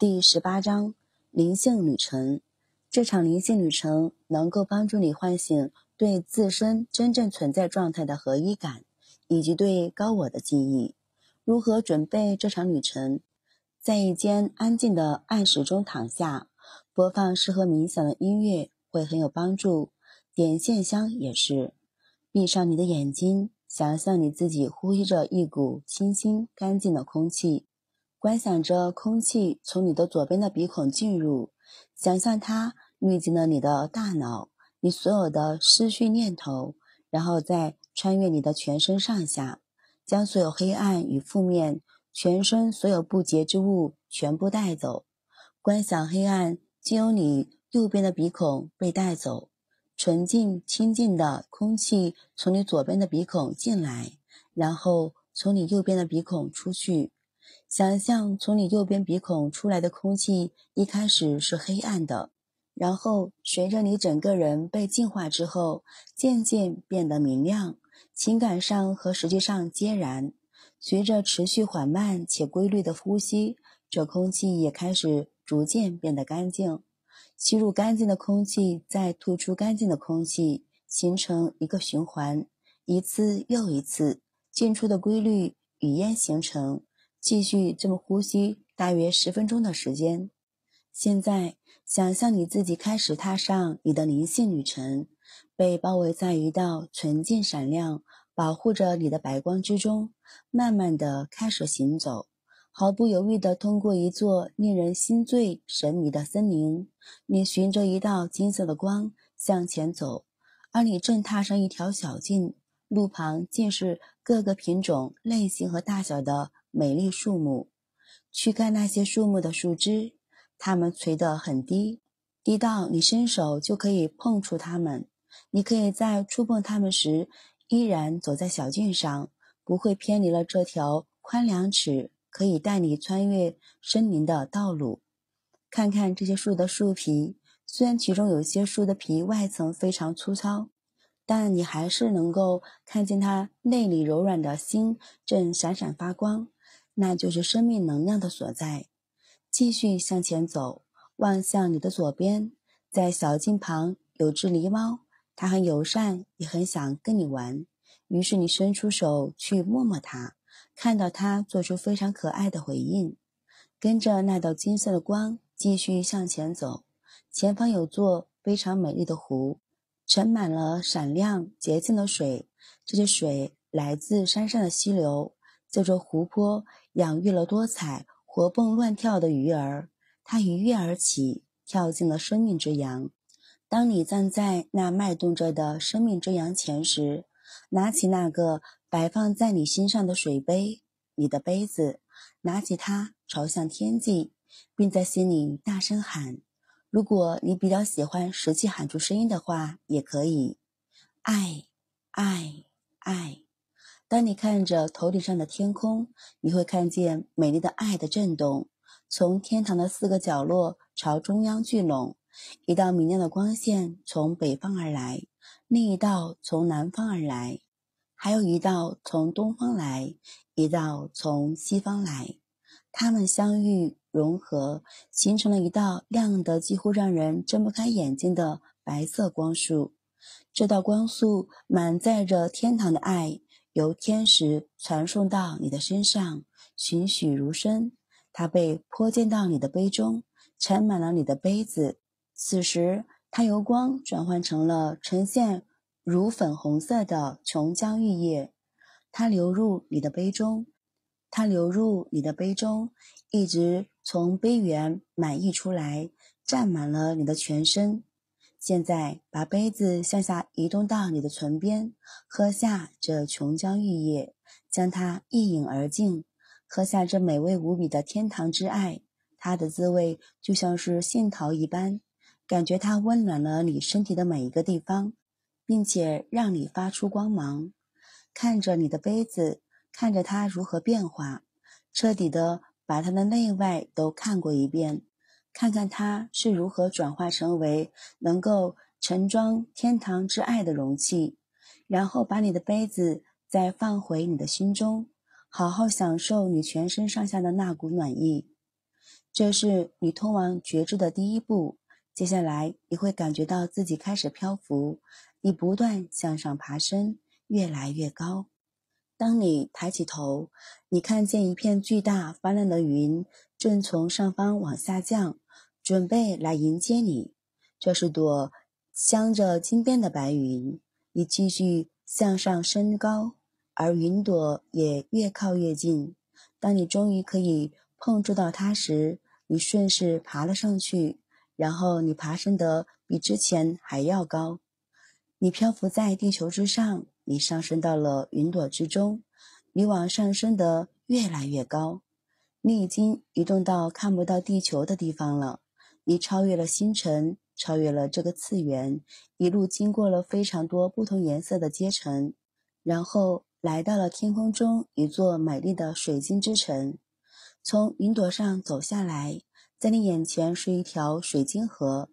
第十八章灵性旅程。这场灵性旅程能够帮助你唤醒对自身真正存在状态的合一感，以及对高我的记忆。如何准备这场旅程？在一间安静的暗室中躺下，播放适合冥想的音乐会很有帮助。点线香也是。闭上你的眼睛，想象你自己呼吸着一股清新干净的空气。观想着空气从你的左边的鼻孔进入，想象它滤进了你的大脑，你所有的思绪念头，然后再穿越你的全身上下，将所有黑暗与负面、全身所有不洁之物全部带走。观想黑暗经由你右边的鼻孔被带走，纯净清净的空气从你左边的鼻孔进来，然后从你右边的鼻孔出去。想象从你右边鼻孔出来的空气一开始是黑暗的，然后随着你整个人被净化之后，渐渐变得明亮。情感上和实际上皆然。随着持续缓慢且规律的呼吸，这空气也开始逐渐变得干净。吸入干净的空气，再吐出干净的空气，形成一个循环，一次又一次，进出的规律与焉形成。继续这么呼吸大约十分钟的时间。现在，想象你自己开始踏上你的灵性旅程，被包围在一道纯净、闪亮、保护着你的白光之中，慢慢地开始行走，毫不犹豫地通过一座令人心醉神迷的森林。你循着一道金色的光向前走，而你正踏上一条小径，路旁尽是各个品种、类型和大小的。美丽树木，去看那些树木的树枝，它们垂得很低，低到你伸手就可以碰触它们。你可以在触碰它们时，依然走在小径上，不会偏离了这条宽两尺、可以带你穿越森林的道路。看看这些树的树皮，虽然其中有些树的皮外层非常粗糙，但你还是能够看见它内里柔软的心正闪闪发光。那就是生命能量的所在。继续向前走，望向你的左边，在小径旁有只狸猫，它很友善，也很想跟你玩。于是你伸出手去摸摸它，看到它做出非常可爱的回应。跟着那道金色的光继续向前走，前方有座非常美丽的湖，盛满了闪亮洁净的水。这些水来自山上的溪流，叫做湖泊。养育了多彩、活蹦乱跳的鱼儿，它一跃而起，跳进了生命之洋。当你站在那脉动着的生命之洋前时，拿起那个摆放在你心上的水杯，你的杯子，拿起它，朝向天际，并在心里大声喊：如果你比较喜欢实际喊出声音的话，也可以，爱，爱，爱。当你看着头顶上的天空，你会看见美丽的爱的震动，从天堂的四个角落朝中央聚拢。一道明亮的光线从北方而来，另一道从南方而来，还有一道从东方来，一道从西方来。它们相遇融合，形成了一道亮得几乎让人睁不开眼睛的白色光束。这道光束满载着天堂的爱。由天使传送到你的身上，栩栩如生。它被泼溅到你的杯中，盛满了你的杯子。此时，它由光转换成了呈现如粉红色的琼浆玉液。它流入你的杯中，它流入你的杯中，一直从杯缘满溢出来，占满了你的全身。现在，把杯子向下移动到你的唇边，喝下这琼浆玉液，将它一饮而尽。喝下这美味无比的天堂之爱，它的滋味就像是杏桃一般，感觉它温暖了你身体的每一个地方，并且让你发出光芒。看着你的杯子，看着它如何变化，彻底的把它的内外都看过一遍。看看它是如何转化成为能够盛装天堂之爱的容器，然后把你的杯子再放回你的心中，好好享受你全身上下的那股暖意。这是你通往觉知的第一步。接下来，你会感觉到自己开始漂浮，你不断向上爬升，越来越高。当你抬起头，你看见一片巨大、发亮的云。正从上方往下降，准备来迎接你。这是朵镶着金边的白云。你继续向上升高，而云朵也越靠越近。当你终于可以碰触到它时，你顺势爬了上去，然后你爬升得比之前还要高。你漂浮在地球之上，你上升到了云朵之中，你往上升得越来越高。你已经移动到看不到地球的地方了，你超越了星辰，超越了这个次元，一路经过了非常多不同颜色的阶层，然后来到了天空中一座美丽的水晶之城，从云朵上走下来，在你眼前是一条水晶河，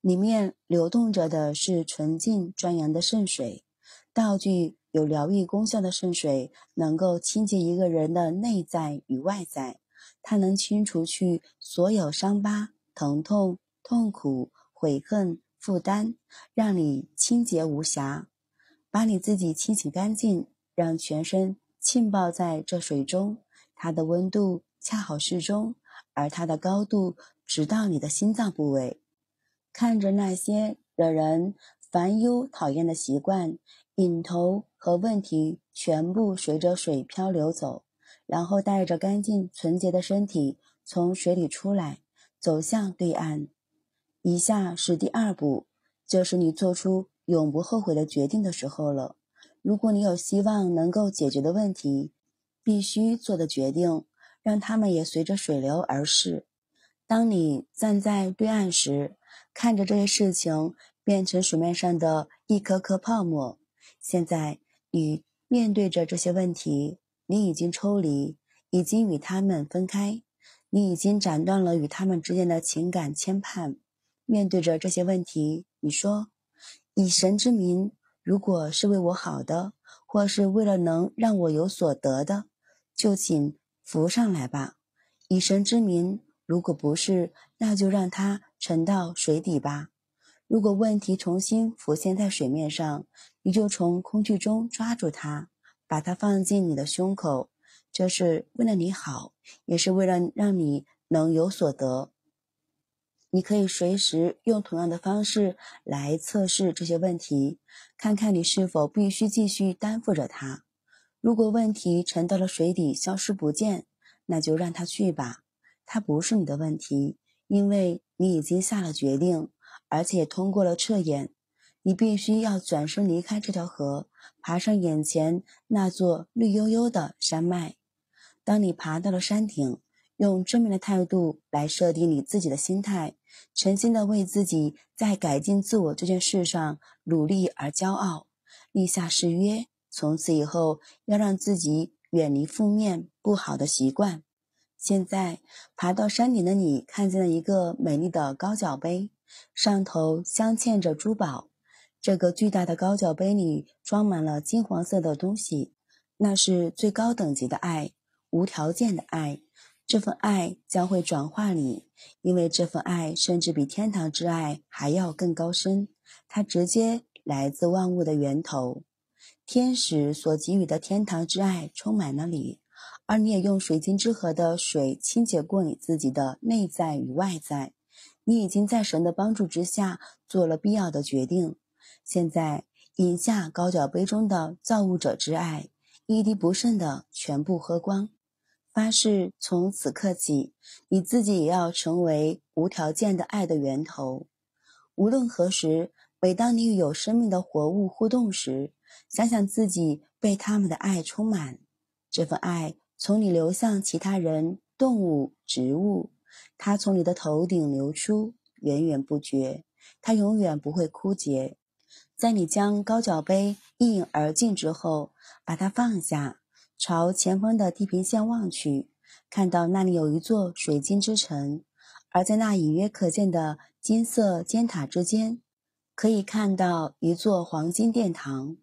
里面流动着的是纯净庄严的圣水，道具有疗愈功效的圣水能够清洁一个人的内在与外在。它能清除去所有伤疤、疼痛、痛苦、悔恨、负担，让你清洁无瑕，把你自己清洗干净，让全身浸泡在这水中。它的温度恰好适中，而它的高度直到你的心脏部位。看着那些惹人烦忧、讨厌的习惯、瘾头和问题，全部随着水漂流走。然后带着干净纯洁的身体从水里出来，走向对岸。以下是第二步，就是你做出永不后悔的决定的时候了。如果你有希望能够解决的问题，必须做的决定，让它们也随着水流而逝。当你站在对岸时，看着这些事情变成水面上的一颗颗泡沫。现在你面对着这些问题。你已经抽离，已经与他们分开，你已经斩断了与他们之间的情感牵绊。面对着这些问题，你说：“以神之名，如果是为我好的，或是为了能让我有所得的，就请浮上来吧；以神之名，如果不是，那就让它沉到水底吧。如果问题重新浮现在水面上，你就从空气中抓住它。”把它放进你的胸口，这是为了你好，也是为了让你能有所得。你可以随时用同样的方式来测试这些问题，看看你是否必须继续担负着它。如果问题沉到了水底消失不见，那就让它去吧，它不是你的问题，因为你已经下了决定，而且通过了测验。你必须要转身离开这条河，爬上眼前那座绿油油的山脉。当你爬到了山顶，用正面的态度来设定你自己的心态，诚心的为自己在改进自我这件事上努力而骄傲，立下誓约，从此以后要让自己远离负面不好的习惯。现在爬到山顶的你，看见了一个美丽的高脚杯，上头镶嵌着珠宝。这个巨大的高脚杯里装满了金黄色的东西，那是最高等级的爱，无条件的爱。这份爱将会转化你，因为这份爱甚至比天堂之爱还要更高深，它直接来自万物的源头。天使所给予的天堂之爱充满了你，而你也用水晶之河的水清洁过你自己的内在与外在。你已经在神的帮助之下做了必要的决定。现在饮下高脚杯中的造物者之爱，一滴不剩的全部喝光，发誓从此刻起，你自己也要成为无条件的爱的源头。无论何时，每当你与有生命的活物互动时，想想自己被他们的爱充满。这份爱从你流向其他人、动物、植物，它从你的头顶流出，源源不绝，它永远不会枯竭。在你将高脚杯一饮而尽之后，把它放下，朝前方的地平线望去，看到那里有一座水晶之城，而在那隐约可见的金色尖塔之间，可以看到一座黄金殿堂。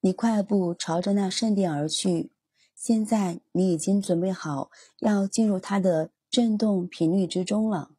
你快步朝着那圣殿而去。现在你已经准备好要进入它的震动频率之中了。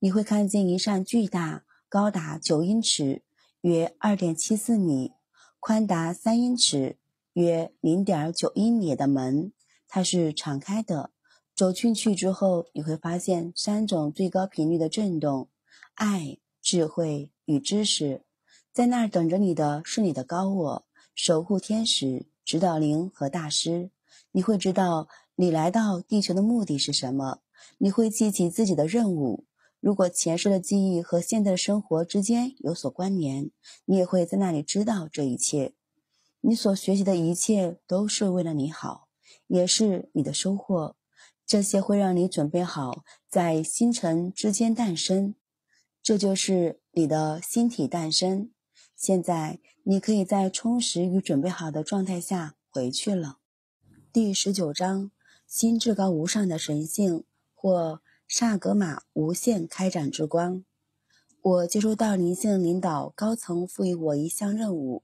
你会看见一扇巨大，高达九英尺。约二点七四米，宽达三英尺，约零点九英里的门，它是敞开的。走进去之后，你会发现三种最高频率的震动：爱、智慧与知识。在那儿等着你的是你的高我、守护天使、指导灵和大师。你会知道你来到地球的目的是什么，你会记起自己的任务。如果前世的记忆和现在的生活之间有所关联，你也会在那里知道这一切。你所学习的一切都是为了你好，也是你的收获。这些会让你准备好在星辰之间诞生，这就是你的星体诞生。现在你可以在充实与准备好的状态下回去了。第十九章：心至高无上的神性，或。萨格玛无限开展之光，我接收到灵性领导高层赋予我一项任务，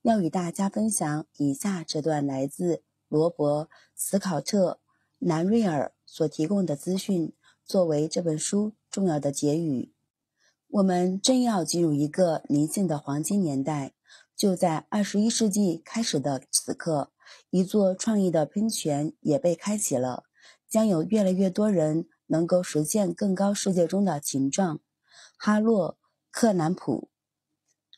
要与大家分享以下这段来自罗伯斯考特南瑞尔所提供的资讯，作为这本书重要的结语。我们正要进入一个灵性的黄金年代，就在二十一世纪开始的此刻，一座创意的喷泉也被开启了，将有越来越多人。能够实现更高世界中的形状。哈洛克南普、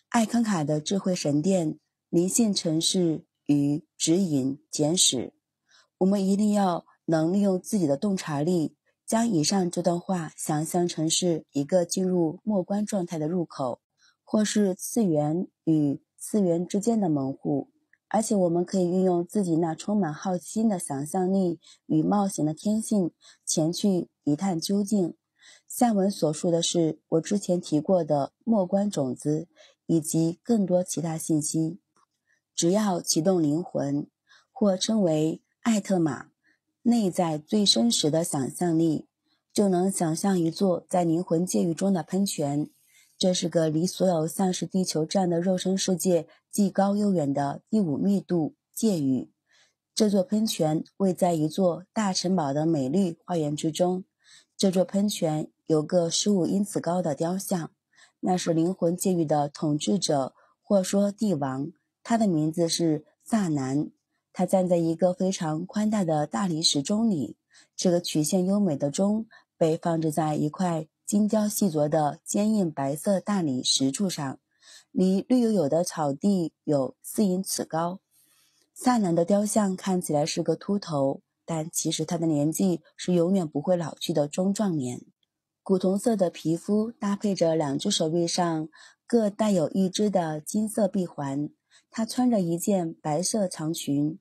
艾康卡的智慧神殿、灵性城市与指引简史。我们一定要能利用自己的洞察力，将以上这段话想象成是一个进入末观状态的入口，或是次元与次元之间的门户。而且，我们可以运用自己那充满好奇心的想象力与冒险的天性，前去一探究竟。下文所述的是我之前提过的莫关种子，以及更多其他信息。只要启动灵魂，或称为艾特玛内在最真实的想象力，就能想象一座在灵魂界域中的喷泉。这是个离所有丧尸地球这样的肉身世界既高又远的第五密度界域。这座喷泉位在一座大城堡的美丽花园之中。这座喷泉有个十五英尺高的雕像，那是灵魂界域的统治者，或说帝王。他的名字是萨南。他站在一个非常宽大的大理石钟里。这个曲线优美的钟被放置在一块。精雕细琢的坚硬白色大理石柱上，离绿油油的草地有四英尺高。萨南的雕像看起来是个秃头，但其实他的年纪是永远不会老去的中壮年。古铜色的皮肤搭配着两只手臂上各带有一只的金色臂环。他穿着一件白色长裙，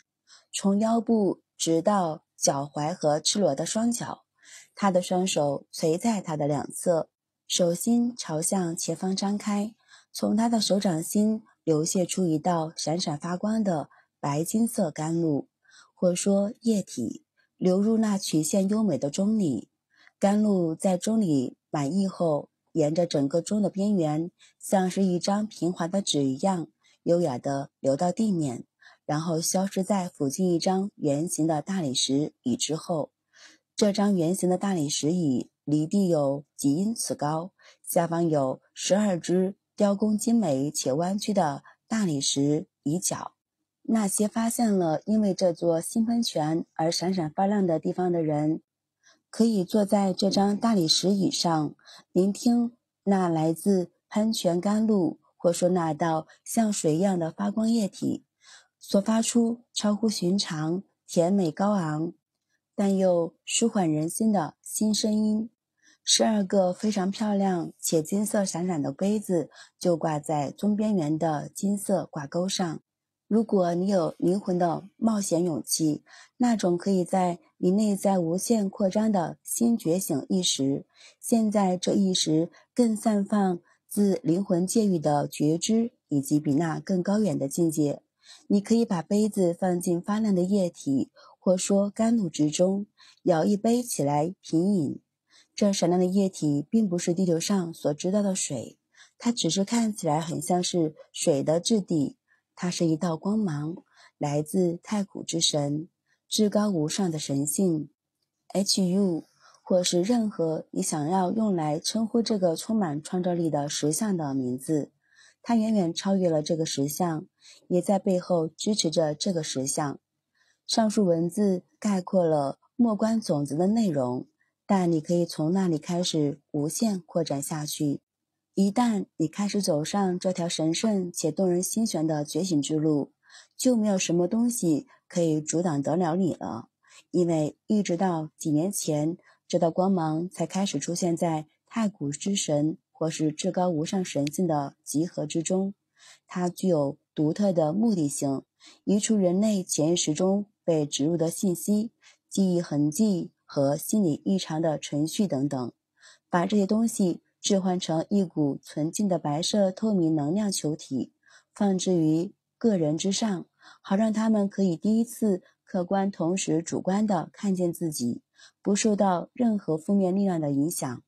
从腰部直到脚踝和赤裸的双脚。他的双手垂在他的两侧，手心朝向前方张开，从他的手掌心流泻出一道闪闪发光的白金色甘露，或说液体流入那曲线优美的钟里。甘露在钟里满意后，沿着整个钟的边缘，像是一张平滑的纸一样优雅地流到地面，然后消失在附近一张圆形的大理石椅之后。这张圆形的大理石椅离地有几英尺高，下方有十二只雕工精美且弯曲的大理石椅脚。那些发现了因为这座新喷泉而闪闪发亮的地方的人，可以坐在这张大理石椅上，聆听那来自喷泉甘露，或说那道像水一样的发光液体所发出超乎寻常甜美高昂。但又舒缓人心的新声音。十二个非常漂亮且金色闪闪的杯子，就挂在棕边缘的金色挂钩上。如果你有灵魂的冒险勇气，那种可以在你内在无限扩张的新觉醒意识，现在这意识更散发自灵魂界域的觉知，以及比那更高远的境界。你可以把杯子放进发亮的液体。或说甘露之中，舀一杯起来品饮。这闪亮的液体并不是地球上所知道的水，它只是看起来很像是水的质地。它是一道光芒，来自太古之神，至高无上的神性。H.U.，或是任何你想要用来称呼这个充满创造力的石像的名字。它远远超越了这个石像，也在背后支持着这个石像。上述文字概括了莫关种子的内容，但你可以从那里开始无限扩展下去。一旦你开始走上这条神圣且动人心弦的觉醒之路，就没有什么东西可以阻挡得了你了。因为一直到几年前，这道光芒才开始出现在太古之神或是至高无上神性的集合之中，它具有独特的目的性，移除人类潜意识中。被植入的信息、记忆痕迹和心理异常的程序等等，把这些东西置换成一股纯净的白色透明能量球体，放置于个人之上，好让他们可以第一次客观同时主观的看见自己，不受到任何负面力量的影响。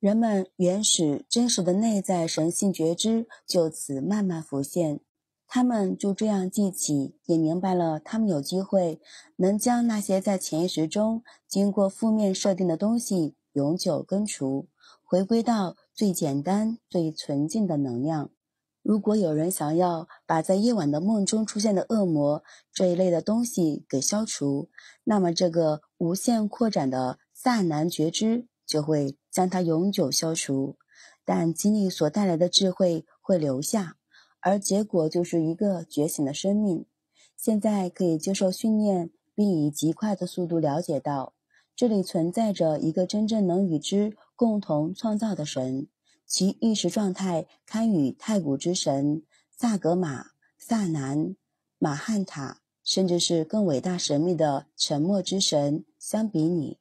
人们原始真实的内在神性觉知就此慢慢浮现。他们就这样记起，也明白了，他们有机会能将那些在潜意识中经过负面设定的东西永久根除，回归到最简单、最纯净的能量。如果有人想要把在夜晚的梦中出现的恶魔这一类的东西给消除，那么这个无限扩展的萨南觉知就会将它永久消除，但经历所带来的智慧会留下。而结果就是一个觉醒的生命，现在可以接受训练，并以极快的速度了解到，这里存在着一个真正能与之共同创造的神，其意识状态堪与太古之神萨格玛、萨南、马汉塔，甚至是更伟大神秘的沉默之神相比拟。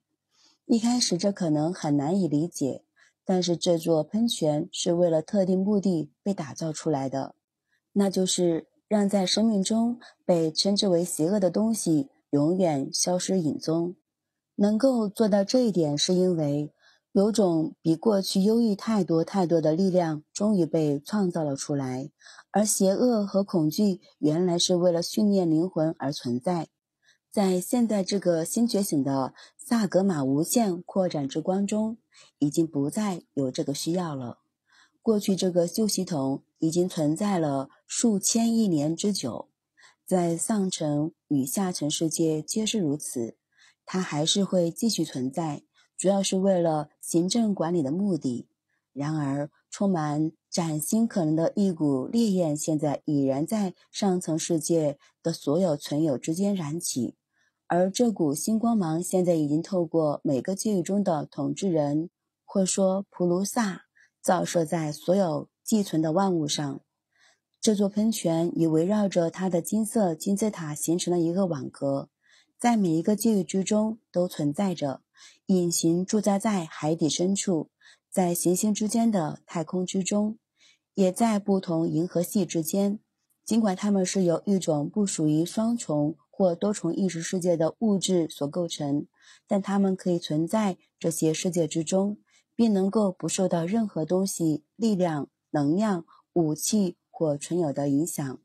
一开始这可能很难以理解，但是这座喷泉是为了特定目的被打造出来的。那就是让在生命中被称之为邪恶的东西永远消失影踪。能够做到这一点，是因为有种比过去优异太多太多的力量终于被创造了出来。而邪恶和恐惧原来是为了训练灵魂而存在，在现在这个新觉醒的萨格玛无限扩展之光中，已经不再有这个需要了。过去这个旧系统。已经存在了数千亿年之久，在上层与下层世界皆是如此。它还是会继续存在，主要是为了行政管理的目的。然而，充满崭新可能的一股烈焰，现在已然在上层世界的所有存有之间燃起，而这股新光芒现在已经透过每个区域中的统治人，或说普萨，照射在所有。寄存的万物上，这座喷泉以围绕着它的金色金字塔形成了一个网格，在每一个界域之中都存在着，隐形驻扎在海底深处，在行星之间的太空之中，也在不同银河系之间。尽管它们是由一种不属于双重或多重意识世界的物质所构成，但它们可以存在这些世界之中，并能够不受到任何东西力量。能量武器或存有的影响，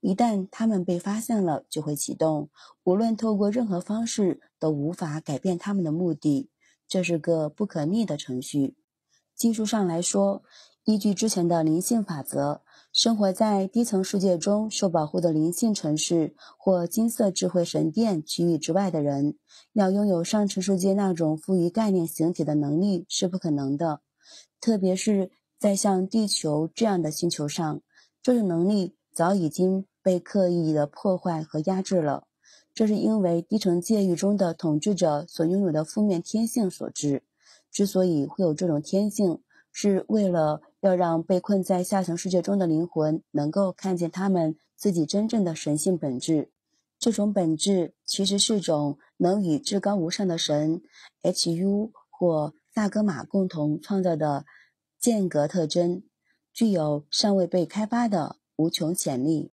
一旦他们被发现了，就会启动。无论透过任何方式，都无法改变他们的目的。这是个不可逆的程序。技术上来说，依据之前的灵性法则，生活在低层世界中受保护的灵性城市或金色智慧神殿区域之外的人，要拥有上层世界那种赋予概念形体的能力是不可能的，特别是。在像地球这样的星球上，这种能力早已经被刻意的破坏和压制了。这是因为低层界域中的统治者所拥有的负面天性所致。之所以会有这种天性，是为了要让被困在下层世界中的灵魂能够看见他们自己真正的神性本质。这种本质其实是种能与至高无上的神 HU 或萨格玛共同创造的。间隔特征具有尚未被开发的无穷潜力。